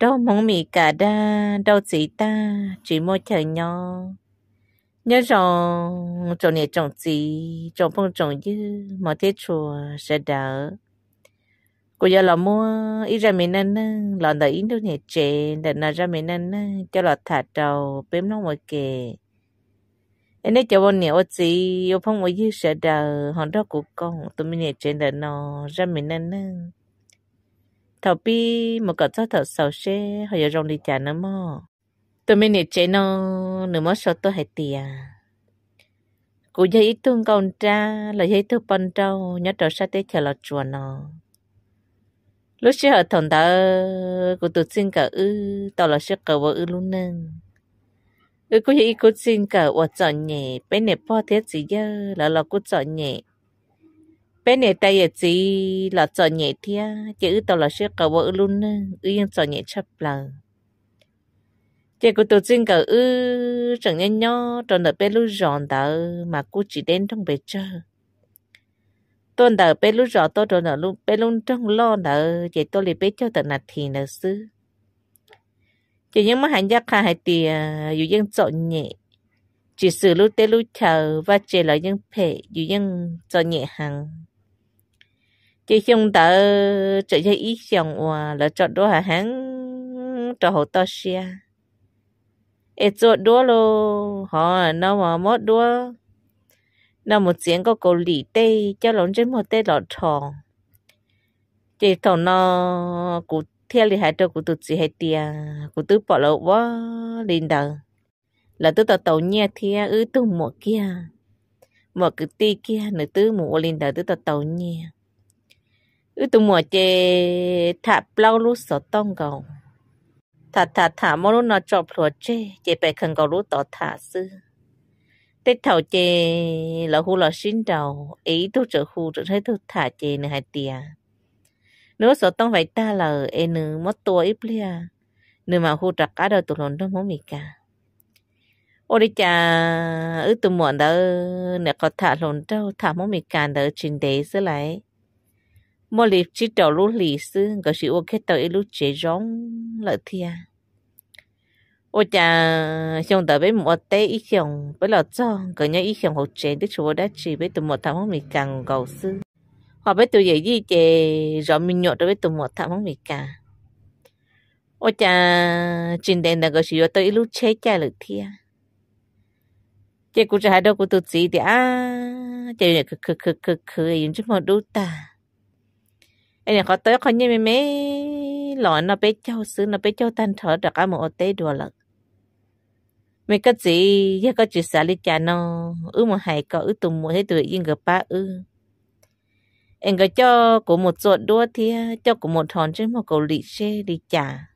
đâu mong mì cả đa đâu chỉ ta chỉ mua chờ nhau nhớ rồi trồng này trồng gì trồng phong trồng dư mà thế chùa sẽ đỡ cô giờ là mua ít ra mình ăn là đợi ít đâu nhẹ chè để nó ra mình ăn cho là thả đầu bếm nó mọi kề em nói cho bọn nhẹ ô gì ô phong mọi dư sẽ đỡ hòn đó của con tụi mình nhẹ chè để nó ra mình ăn mà cái cho thợ sầu xe họ giờ rong đi chả nữa mà tôi mới nè chế nó nữa mà sợ tôi hay tiền cụ giờ ít tương công cha là giấy tôi bận trâu nhớ trò sát tế chờ là chùa nó lúc xưa ở thằng ta cụ tụt xin cả ư tao là xưa cả vợ ư luôn nâng ư cụ giờ ít cụ xin cả vợ chọn nhẹ bên nè po thế gì giờ là là cụ chọn nhẹ bên này tay ở gì là cho nhẹ thia chứ tao là sẽ cầu vợ luôn ư yên cho nhẹ chấp là chị của tôi xin cầu ư chẳng nhẽ nhó cho nợ bé lúc giòn tờ mà cô chỉ đến trong bề chờ tôi nợ bé lúc giòn tôi cho nợ luôn bé luôn trong lo nợ chị tôi lại bé cho tận nạt thì nợ sư chị những mà hành gia khai hai tìa dù dân cho nhẹ chỉ sử lúc tới lúc chờ và chế là những phê dù dân cho nhẹ hàng chỉ dùng tờ chỉ cho ít dùng và là cho đó hà hắn cho hồ to xia ít cho đó lo họ nó mà mất đó nó một chuyện có cầu lì tê cho lộn trên một tê lọt thòng chỉ thòng nó cụ theo lì hai cho cụ tụt gì hai tia cụ tứ bỏ lậu quá lên đầu là tứ tàu tàu nhia thia ứ tụ một kia một cái tê kia nữa tứ một lên đầu tứ tàu tàu nhia อือตัวหมอเจถ้าเปล่ารู้สอต้องเกาถ้าถ้าถ้ามรู้นอจอบหลัวเจ เจไปคังเการู้ต่อถ้าซื้อเต็ถเท่าเจ เราหูเราชินเดาเอ้ตัวเจอหูจะให้ตัวถ้าเจนี่ยห้เตียนึ้สอต้องไปตาเราเอ็นมัดตัวอิเปลี่ยนึ่มาหูจักก้าเดาตุลนต้องมมีกาโอริจาอือตัวหมอเดอเนี่ย ก็ถ้าหลนเ้าถ้ามมีการเดอชินเดซะไร mỗi lì chỉ đầu lúc lì sư có sự ô cái tới lúc chế rong lợi thia à? ô cha xong tới với một tế ít xong với lọ cho có nhớ ít xong học chế đức chúa đã chỉ với tụi một thằng không bị càng cầu sư họ với tụi vậy gì chè rõ mình nhộn đối với tụi một thằng không bị càng ô cha trên đèn là có sự ô tới lúc chế cha lợi thia à? chế cũng hai đâu cũng tụt gì thì à chế này cứ cứ cứ cứ cứ yên chút mà đủ ta anh có tới con như mẹ mẹ lọ nó bé cháu xứ nó bé cháu tan thở đặc ám ở tê đùa lợt mẹ gì giờ có chuyện xả cha nó ư một hải có ư tùng một tuổi yên gặp ba ư anh có cho của một ruột đua thì cho của một hòn trên một cầu lì xe đi chả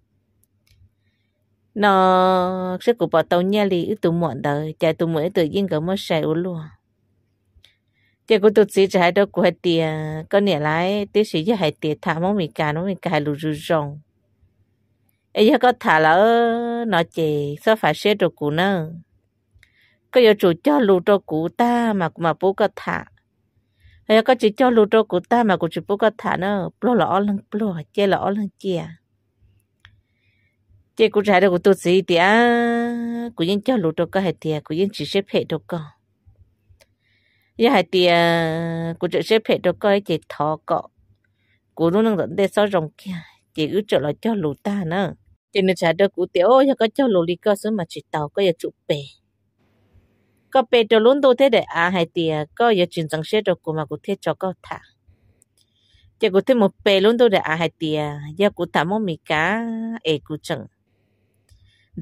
nó sẽ của bỏ tàu nha lì ư tùng chạy tùng một thế tuổi yên gặp mất sài luôn 这个都只只还都过点，过年来这时也还点他们没干，我们干路就中。哎呀，个他了，那这说法学着古呢，个要主教路着古大嘛，嘛不个他。哎呀，个主教路着古大嘛，古就不个他呢，不了二人，不了接了二人接。这古只还得古都只一点，古人教路着个还点，古人只是配着个。一系啲古只些皮都改只拖个，古都能等得少容嘅，只要做来叫路大呢。只你查到古啲哦，一个叫路里个什么渠道个要做白，个白就轮到睇得啊系啲个要转正些到古嘛古睇做个塔，只古睇冇白轮到得啊系啲，一古塔冇米家诶古正，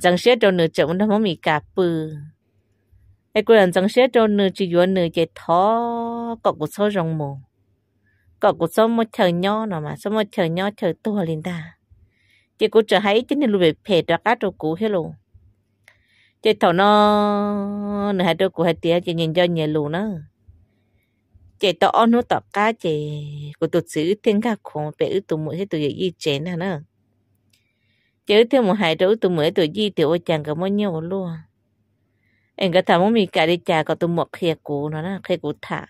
正些到你做唔到冇米家背。ai cô lần chẳng sẽ cho nữ chỉ vừa nữ chạy thó có của sống rộng mồm có của sống một chờ nhỏ nào mà sống một chờ nhỏ chờ tua lên ta chỉ cô chờ hãy chính nên lúc về phê ra cá đồ cũ hết luôn chỉ thọ nó nửa hai đồ cũ hai tía chỉ nhìn cho nhẹ luôn nó chỉ tao ăn nó tao cá chỉ của tụt sử thiên cả khổ bé ư tụi mũi hết tụi gì chén nè nó chứ thêm một hai đứa tụi mũi tụi gì tiểu ôi chàng cả mỗi nhiều luôn em cái thằng muốn mình cả đi chả có tụi một khía cú nó là khía cú thả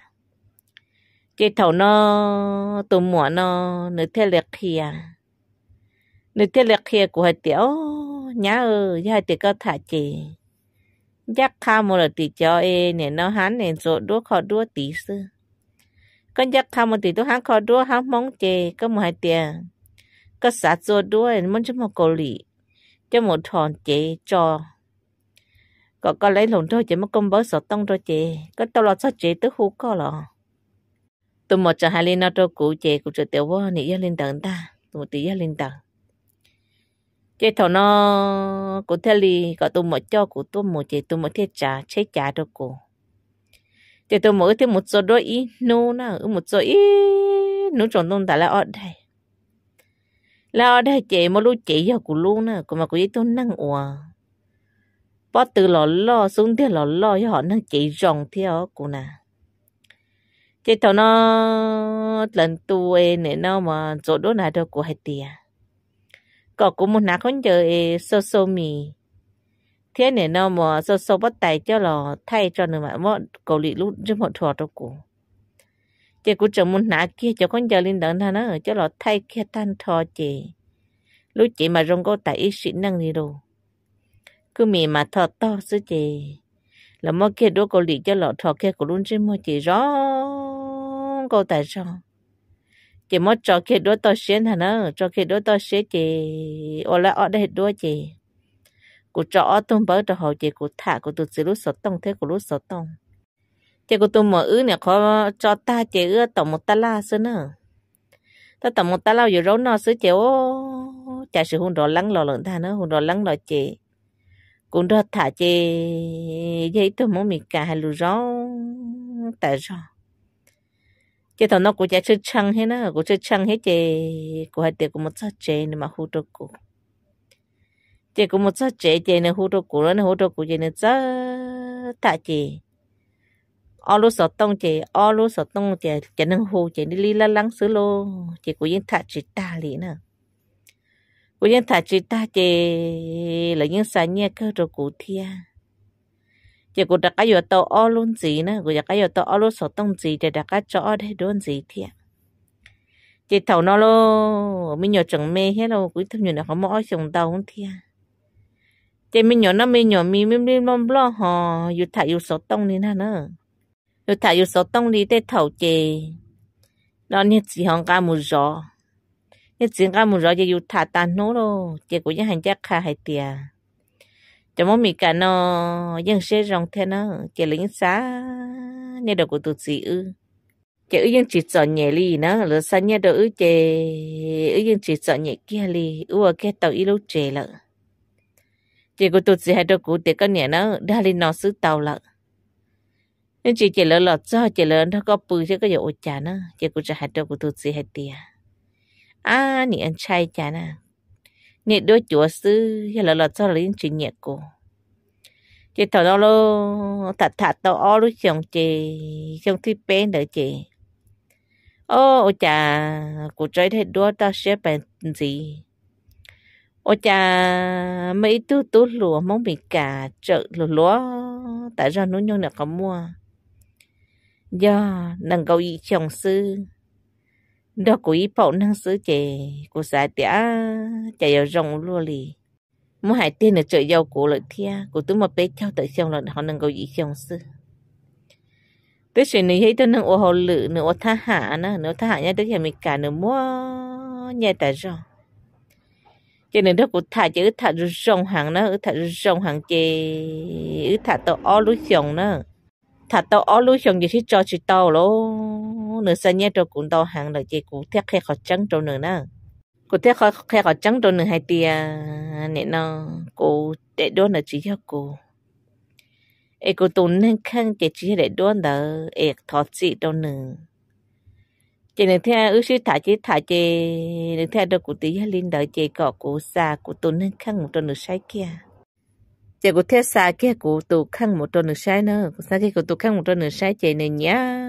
chị thầu nó tụi mỏ nó nửa thế liệt khía nửa thế liệt khía của hai tiểu nhá ơi hai tiểu có thả chị giác khao một là tỷ cho e nè nó hắn nè rồi đua khó tí sư con giác khao một tỷ tôi hắn khó đua hắn mong chê có một hai tiền có sát rồi đua muốn cho một cổ lì cho một thòn chế cho có có lấy lồng thôi chỉ mất công bớt sợ tông rồi chị có tao lo sao chị tức hú có lọ tôi một cho hai linh nó cho cụ chị cụ chị tiểu vô nị gia linh tận ta tôi một tí gia linh tận chị thầu nó cụ theo lì có tôi một cho cụ tôi một chị tôi một thiết trả chế trả cho cụ chị tôi một thêm một số đôi ý nô na một số ý nô tròn tôi đã là ở đây là ở đây chị mà lúc chị giờ cụ luôn nè cụ mà cụ ấy tôi năng ủa bỏ từ lò lo xuống theo lò lo cho họ đang chạy rồng theo cô nè thế thằng nó lần tuổi này nó mà chỗ đó này đâu của hai tia à. có cũng muốn nát con chơi sơ sơ mì thế này nó mà sơ sơ bắt tay cho lò thay cho nó mà mất cầu lị lúc chứ một thọ đâu của chị cũng chẳng muốn nát kia cho con giờ lên đợn thà nó cho lọ thay kia tan thò chế, lúc chị mà rong có tại ít sĩ năng gì đâu cứ mì mà thọ to sư chị là mơ kia đố cô lì cho lọ thọ kia cô luôn chứ mơ chị rõ câu tại sao chị mơ cho kia đố to xuyên hả nó cho kia đố to xuyên chị ô là ở đây đố chị cô cho ở tôm bớt cho hậu chị cô thả cô tụt xí lúc sọt tông thế cô lúc sọt tông chị cô tụi mở ứ nè khó cho ta chị ưa tổng một ta la sư nè ta tổng một ta lao dù rấu nó sư chị ô chả sự hôn đó lắng lò lợn ta nữa hôn đó lắng lò chị cũng đó thả chê giấy tôi muốn mình cả hai lù rõ tại rõ chứ thằng nó cũng chạy chơi chăng hết nó cũng chơi chăng hết chê cũng hai tiệc cũng một sát chê nên mà hú đồ cụ chê cũng một sát chê chê nên hú đồ cụ nó hú đồ cụ chê nên chơi thả chê ở lúa sọt tông chê ở lúa sọt tông chê chê nên hú chê đi li la lắng xứ lô chê cũng yên thả chê ta lì nữa 我用他去打的，了用三年搞着古天。结果大家要到二轮子呢，我大家要到二轮手动子的，大家做二台轮子天。chỉ thầu nó lo mình nhỏ chẳng mê hết đâu cứ thầm nhỏ nó không mỏi chồng đau không thia mình nhỏ nó mình nhỏ mình mình mình lom lo họ yêu thả yêu số tông đi nữa yêu thả yêu số tông đi để thầu chè nó nhất chỉ hàng ca một gió yêu thả tan hành chắc hay cho nó nó, những rong đầu của 一整个门罗也有他单诺咯，结果一人家卡还掉，怎么没干呢？有些人他呢，这零啥，你都过肚子饿。chị ư dân chỉ sợ nhẹ li nó lỡ xa nhé đầu ư chị ư dân chỉ sợ nhẹ kia li ư ở kia tàu y lâu trề lợ chị của tôi chỉ hai đầu cụ để con nhẹ nó đã lên nó xứ tàu lợ nên chỉ chỉ lỡ lọt cho chỉ lỡ nó có bự chứ có dụ chả nó chỉ của chị hai đầu của tôi chỉ hay tiền à nị ăn chay chả nè nị đôi chúa sư hay là lọt cho là yên chuyện nhẹ cô chị thầu đó lo, thật thật tao ó lúc chồng chị chồng thi bé đỡ chị ô ô chà cô chơi thế đua tao sẽ bàn gì ô chà mấy tu tu lúa mong bị cả chợ lúa lúa tại ra núi nhau là có mua do nâng cầu y chồng sư đó cụ ý bảo năng sứ chè cụ xã tía chả vào rồng luôn lì mua hải tiên là trời giàu cụ lợi thia cụ tú mà bé theo tới xong là họ nâng cầu gì xong sư tới chuyện này hết nâng ô hồ lự nửa ô tha hạ nữa nửa tha hạ nha tới nhà mình cả nửa mua nhà tại rồi cho nên đó cụ thả chứ thả rồng hàng nó thả rồng hàng chè thả tàu ó lúa xong nó thả tàu ó lúa xong thì sẽ cho chị tàu luôn hông nữa sao nhé cho cũng đau hàng là chị cũng thiết khai khó trắng cho nữa nè cô thiết khai khai khó trắng cho nữa hai tia nè nó cô để đón là chỉ cho cô ê cô tốn nên khăn chị chỉ để đón đó ê thọ chị cho nữa chị nên theo ước sĩ thả chị thả chị nên theo đâu của tí linh đợi chị có cô xa cô tốn nên khăn một cho nữa sai kia chị có thể xa kia của tụ khăn một tròn nửa sai nữa xa kia của tụ khăn một tròn nửa sai chị này nhá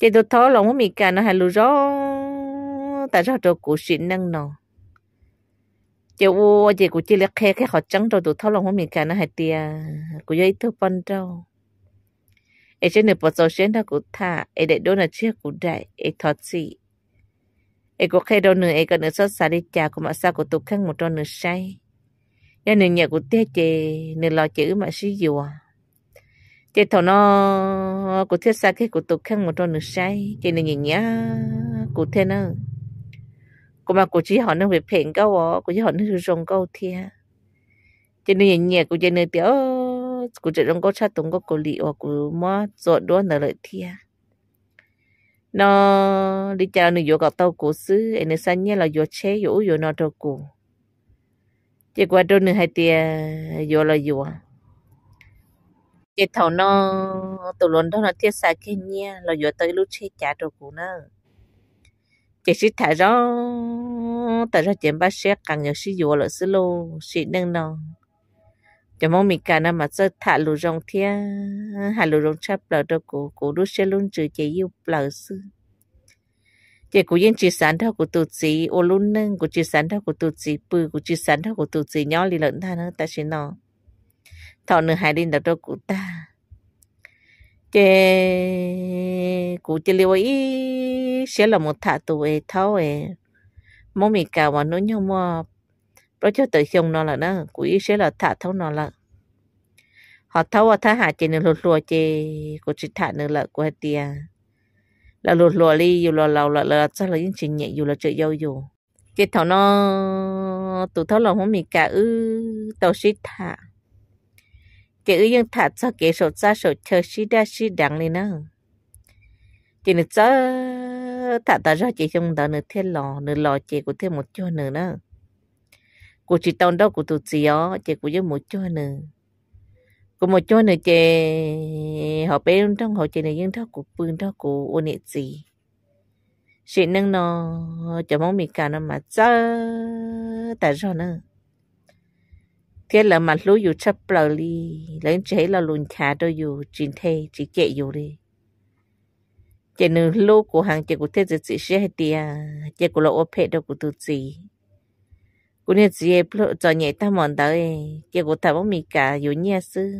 chị tôi thó lòng mi cả nó hà lù rõ tại sao cho cụ xịn năng nọ chị ô chị cụ chỉ lấy khe cái họ trắng rồi tôi thó lòng mi cả nó hay tia cụ giấy thứ phân đâu ấy trên này bớt số xuyên đó cụ thả ở để đôi là chiếc cụ đại ấy thoát gì ấy cụ khe đâu nữa ấy cái nửa xót xa đi chả của mà sao của tôi khăn một đôi nữa say nên nửa nhà của tê chị nửa lo chữ mà sử dụng chế thọ nó cụ thiết xa cái cụ tục khăn một tròn nước say chế này nhìn nhá cụ thế nó cụ mà cụ chỉ họ nó về phèn câu ó cụ chỉ họ nó rong câu thia chế này nhìn nhẹ cụ chế này tiếu cụ chế rong câu cha tùng có cụ lì ó cụ mua dọn đua nở lợi thia nó đi chào nửa vô gặp tàu cụ xứ anh sang nhé là vô chế vô vô nó đâu cụ chế qua đâu nửa hai tia vô là vô cái thầu nó tụ luận đó là thiết xa cái nha là vừa tới lúc chế trả đồ cũ nữa chỉ sĩ thả rõ tại ra chuyện ba sĩ càng nhớ sĩ vừa là sĩ lô sĩ nâng nó cho mong mình cả năm mà sơ thả lù rong thia hà lù rong chắp lờ đồ cũ cũ lúc sẽ luôn trừ chế yêu lờ sư chỉ của yên chỉ sản theo của tổ chức, ô luôn nâng của chỉ sản theo của tổ chức, bự của chỉ sản theo của tổ chức nhỏ lì lợn than nữa ta sẽ nói thọ nửa hai đinh đầu cho cụ ta chế cụ chế liu ý sẽ là một thả tù ấy thâu ấy mô mì cả và nó nhau mà bro cho tự xong nó là nó cụ ý sẽ là thả thâu nó là họ thâu và thả hạ chê nữa lột lùa chế cụ chỉ thả nữa là cụ của tia là lột lùa đi dù là lâu là lợt sao là những chuyện nhẹ dù là chơi dâu dù chế thâu nó tụ thâu là mô mì cả ư tàu xít thả cái ư yên thả cho cái sổ ra sổ chờ xí đa xí đắng lên nè, chỉ nữa cho thả ta ra chỉ trong đó nữa thêm lò nữa lò chỉ của thêm một chỗ nữa nè, của chỉ tông đó của tụi chị ó chỉ của với một chỗ nữa của một chỗ nữa chị họ bé trong họ chị này yên đó của phương đó của ô nị gì chị nâng nó cho mong mình cả nó mà cho ta ra nữa cái là mà lúa dù chấp bờ đi lấy chế là lùn thả đâu dù chín thế chỉ kệ dù đi chế nữ lúa của hàng chế của thế giới chỉ sẽ hết đi à chế của lỗ phê đâu của tụt gì của nhà chị em lỡ cho nhảy ta mòn tới chế của ta bóng mì cả dù nhà sư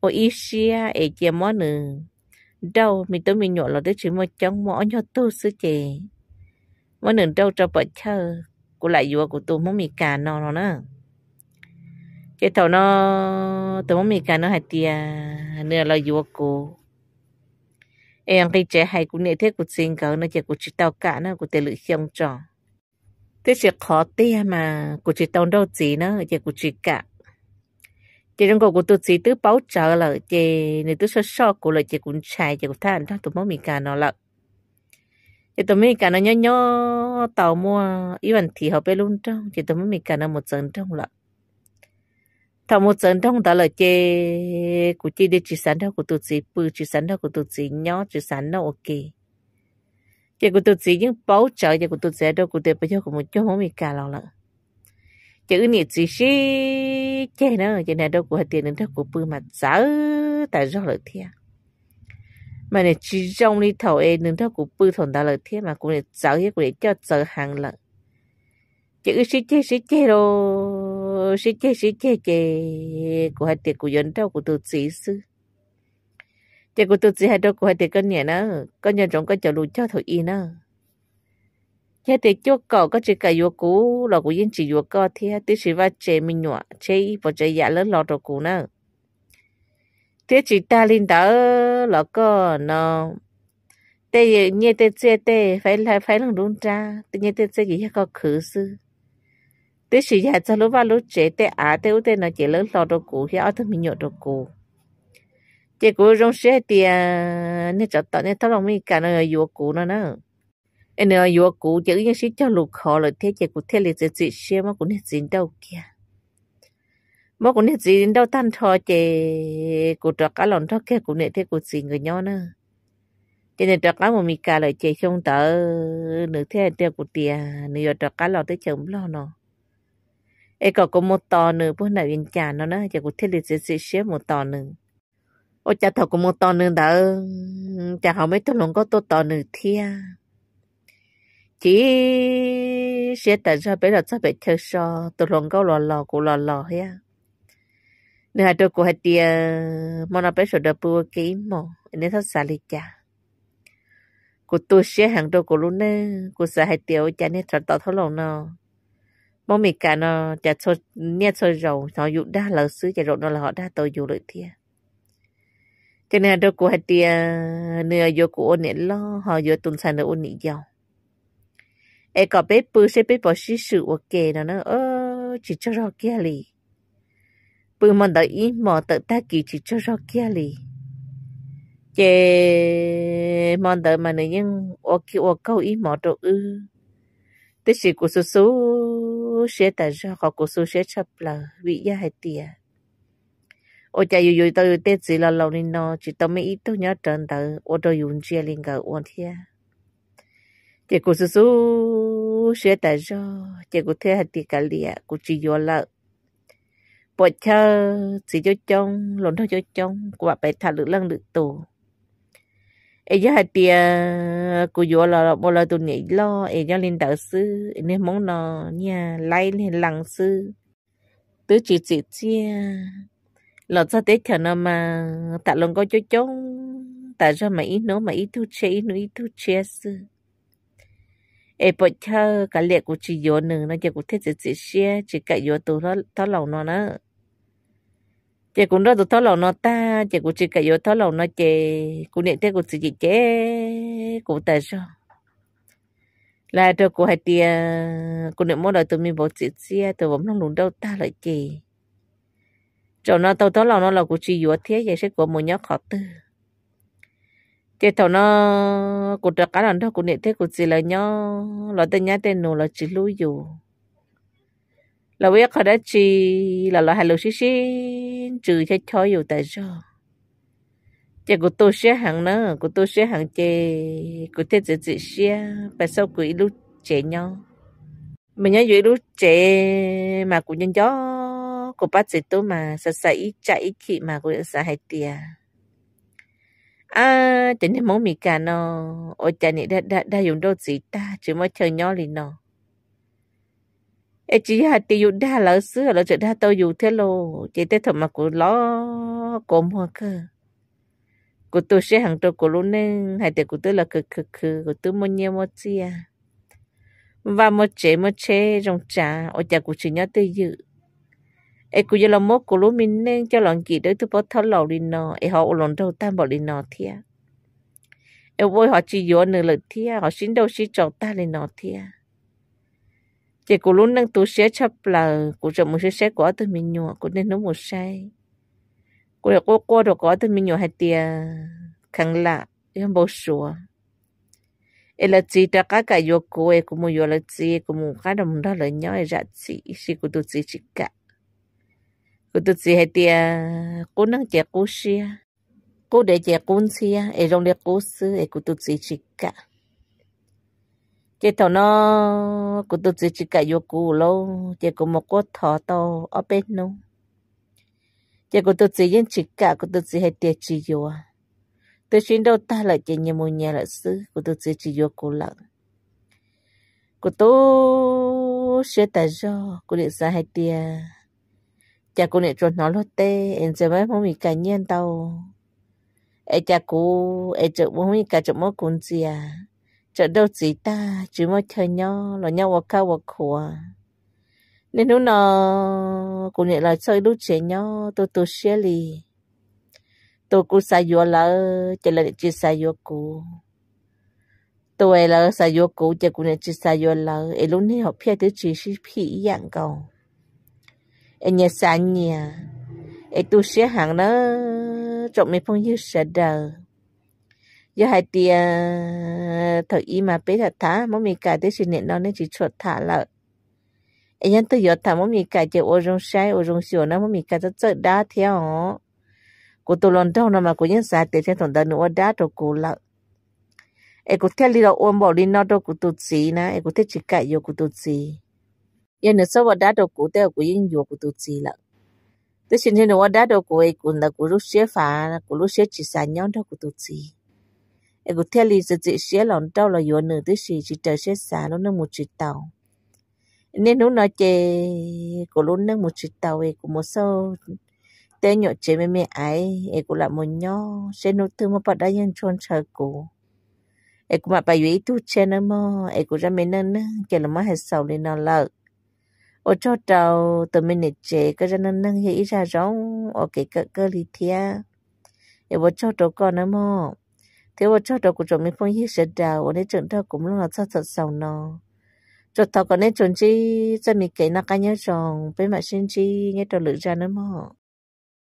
ô ý xia ấy chế mó nữ đâu mình tôi mình nhọ, là tới chỉ một trong mỏ nhỏ tu sư chế món nữ đâu cho bọn chờ, của lại dù của tôi mong mì cả nó nó nữa cái thầu nó tụi mắm mì cà nó hay tia nửa là yêu cô em cái trẻ hay cũng nhẹ thế cũng xin cậu nó chỉ cũng chỉ tao cả nó cũng tự lựa không tròn thế chỉ khó tia mà cũng chỉ tao đâu gì nó chỉ cũng chỉ cả chỉ trong cổ cuộc tôi chỉ tứ báo trợ là chỉ nếu tôi so so của là chỉ cũng chạy chỉ cũng than đó tụi mắm mì cà nó là chỉ tụi mắm mì cả nó nhớ nhớ tàu mua ý bản thì họ bé luôn trong chỉ tụi mắm mì cà nó một trận trong lận thà một trận thông đã là chê của chị để chỉ sản đâu của tụi chị bự chỉ sản đâu của tụi chị nhỏ chỉ sản đâu ok chị của tụi chị những bảo trợ chị của tụi chị đâu của tụi bây giờ của một chỗ không bị cả lòng lận chị ư nhiệt chị xí chê nữa chị này đâu của tiền đến đâu của bự mà giá tại do lợi thiệt, mà này chỉ trong đi thầu em đến đâu của bự thằng đã lợi thiệt mà cũng để giá hết của để cho giờ hàng lận chị ư xí chê xí chê rồi đâu sĩ chê sĩ chê chê của hai tiệc của dân đâu của tụt sĩ sư chê của tụt sĩ hai đâu của hai tiệc con nhẹ nó, con nhẹ trong con chờ lùi cho thôi y nữa chê tiệc chua cậu có chỉ cả yêu cũ lò của yên chỉ yêu cỏ thì tí sĩ va chê mình nhọ chê y bỏ chê dạ lớn lò đồ cũ nữa thế chỉ ta linh đó lò có nó tê nhẹ tê chê tê phải phải làm đúng ra tê nhẹ tê chê gì hết có khứ sư thế sự nhà cho lúc vào lúc chế thế à thế u thế nó chỉ lớn lo đồ cũ thì ở thằng mình nhột đồ cũ chế cũ rong xe thì nên chọn tận nên thằng lòng mình cả nó yêu cũ nó nữa em nó yêu cũ chỉ những sự cho lục khó rồi thế chế cũ thế là chỉ chỉ xe mà cũng nên dính đâu kìa, mà cũng nên dính đâu tan thò chế cũ trọ cá lòng thọ kia cũng nên thế cũ dính người nhau nè, cho nên trọ cá một mì cà lời chế không tớ nửa thế tiêu của tiền nửa trọ cá lò tới chấm lo nó ấy có có một tò nữa bữa nay yên chả nó nó giờ cũng thiết lịch sẽ sẽ xếp một tò nữa ô cha thầu có một tò nữa đã cha họ mấy tôi luôn có tôi tò nữa thia chỉ sẽ tại sao bây giờ sao bị chơi so tôi luôn có lò lò của lò lò hết nữa tôi cũng hay tia mà nó bây giờ đã bua kín mà nên thật xả lịch cha của tôi sẽ hàng đầu của luôn nè của xã hay tiêu cha nên thật tao thấu lòng nào mỗi mì cả nó chả cho nhẹ cho rầu nó dụ đa lỡ xứ chả rộn nó là họ đa tàu dụ lợi thiệt cho nên đâu của hạt tia nửa vô của ôn nện lo họ vô tuần sản được ôn nị giàu e có bếp bự sẽ bếp bỏ xí sự ok nó nó ơ chỉ cho rõ kia lì bự mà đợi ý mò tự ta kỳ chỉ cho rõ kia lì chè mòn đợi mà nữ ô ok ô câu ý mò đồ ư thế chỉ của số số sẽ tại ra họ của số sẽ chấp là vị gia hay tiền ô cha yêu yêu tao tết gì là lâu nên nó chỉ tao mấy ít tao nhớ trần tao ô tao dùng chia lên cả ô thia chỉ của số số sẽ tại ra chỉ của thế hay tiền cả lìa của chỉ yêu là bỏ chơi chỉ cho trông lộn thôi cho trông của bạn phải thả lửa lăng được tổ ấy giờ hạt tia ờ, cô vợ là một là tụi nhảy lo ấy giờ lên đạo sư nên mong nó nha lấy lên lăng sư tứ chị chị chia lọt ra tết cho nó mà tạ lòng có chỗ chống tạ ra mà ít nó mà ít thu chế ít nó ít thu chế sư ấy bọn thơ cả lẽ của chị vợ nữa nó giờ cũng thích chỉ chị chia chỉ cả vợ tôi nó tao lòng nó nữa chị cũng rất thó lòng nó ta chị cũng chỉ cái yếu thó lòng nó chị cũng nhận thấy cũng chỉ chị chế cũng tại sao là cho cô hai tia cũng nhận mỗi đời tụi mình bỏ chị xe tụi bấm nó lùn đâu ta lại chị chỗ nó tao thó lòng nó là cũng chỉ yếu thế vậy sẽ của một nhóc khó tư chị thầu nó cũng được cả lần đó cũng nhận thấy cũng chỉ là nhóc lo tên nhá tên nô là chỉ lưu dù là biết họ đã chỉ là lo hai lô xí xí trừ cho cho dù tại sao chị của tôi sẽ hàng nữa của tôi sẽ hàng chê, của thế giới chị sẽ phải sau quỷ lúc trẻ nhau mình nhớ dưới lúc trẻ mà cũng nhân cho có bắt chế tôi mà sợ sợ ý chạy khi mà cũng sợ hai tia à chính là mong mì cà nó ôi chả nị đã đã đã dùng đâu gì ta chỉ mới chơi nhau liền nó ấy chỉ hạt tiêu đa lỡ xưa lỡ chợ đa tôi dù thế lô chỉ thế thầm mà của ló cổ mua cơ của tôi sẽ hàng tôi của luôn nên hạt tiêu của tôi là cực cực cực của tôi mua nhiều mua chia và mua chế mua chế trong trà ở trà của chị nhớ tôi dự ấy của giờ là mốt của luôn mình nên cho lòng kỳ đối tôi bỏ tháo lầu đi nọ ấy họ lòng đầu tam bỏ đi nọ thia ấy vôi họ chỉ vô nửa lượt thia họ xin đâu xin chọn ta lên nọ thia chị cũng luôn năng tú xe chấp là cũng chậm một xe có từ mình nhọ cũng nên nó một xe cũng là cô cô được có từ mình nhọ hai tia khẳng lạ em bảo sửa em là chỉ đã cả cái vô cô em cũng muốn vô là em cũng muốn cả muốn đó là nhau em ra chỉ chỉ cũng tu chỉ chị cả cũng tu chỉ hai tia cô năng chị cô xe cô để chị cô xe em trong để cô sư em cũng tu chỉ chị cả chế thọ nó cũng tự chỉ chỉ cả vô cù lô chế cũng một có thọ to ở bên nó chế cũng tự chỉ yên chỉ cả cũng tự chỉ hết tiệt chỉ vô à tôi xin đâu ta lại chế nhiều mua nhà lại xứ cũng tự chỉ chỉ vô cù lặng cũng tôi sẽ tại do cũng để ra hết tiệt cha cũng để cho nó lót tê em sẽ mấy món mì cá nhân tàu ai chả cũng ai chụp món mì cá chụp món cún gì à chợ đâu chỉ ta chỉ mới chơi nhau là nhau và cao và khổ nên lúc nào cũng nhận là chơi lúc trẻ nhau tôi tôi xe lì tôi cũng sai vô là chỉ là chỉ sai vô cũ tôi là sai vô cũ chỉ cũng là chỉ sai vô là ấy lúc này học phía tới chỉ chỉ phi dạng cầu ấy nhà sáng nhà ấy tôi xe hàng đó trộm mấy phong như sẽ đời giờ hai tia thợ y mà bé thật thả mỗi mình cả tới sự nện nó nên chỉ chuột thả lợ anh nhân tôi giờ thả mỗi mình cả chỉ ô rong sai ô rong xỉu nó mỗi mình cả rất rất đá theo cô tôi lần đầu nó mà cô nhân sai để cho thằng đó nữa đa cho cô lợ em có theo đi đâu ôm bảo đi nó đâu cô tôi chỉ na, em có thể chỉ cãi vô cô tôi chỉ. giờ nữa sau đó đa cho cô theo, cô yên vô cô tôi chỉ lợ tôi xin thêm nữa đa cho cô ấy cũng là cô lúc xé phá cô lúc xé chỉ sai nhau đó cô tôi chỉ e go thia li ze ze xie lon tao e e la yo nơ tứ xì chỉ tờ xế xà nó nơ một chỉ tàu nên nó nói chê cô luôn nơ một chỉ tàu e cũng một sâu tê nhỏ chê mẹ mẹ ấy e cũng là một nhỏ sẽ nó thương mà bắt đã yên chôn sợ cô e cũng mà bà yếu tu chê nó mà e cũng ra mẹ nâng nâng chê là mà hết sầu lên nó lợt ở chỗ tàu từ mình nè chê cái ra nâng nâng hiểu ra rong ô cái cái cơ lì thia e bố cho trâu con nó mà thế mà cho đó của chúng mình phong hiếc sẽ đào ở đây chúng ta cũng luôn là thật thật sầu nó cho tao còn nên chuẩn chi cho mình kể là cái nhớ chồng bên mặt xin chi nhớ cho lựa ra nữa mà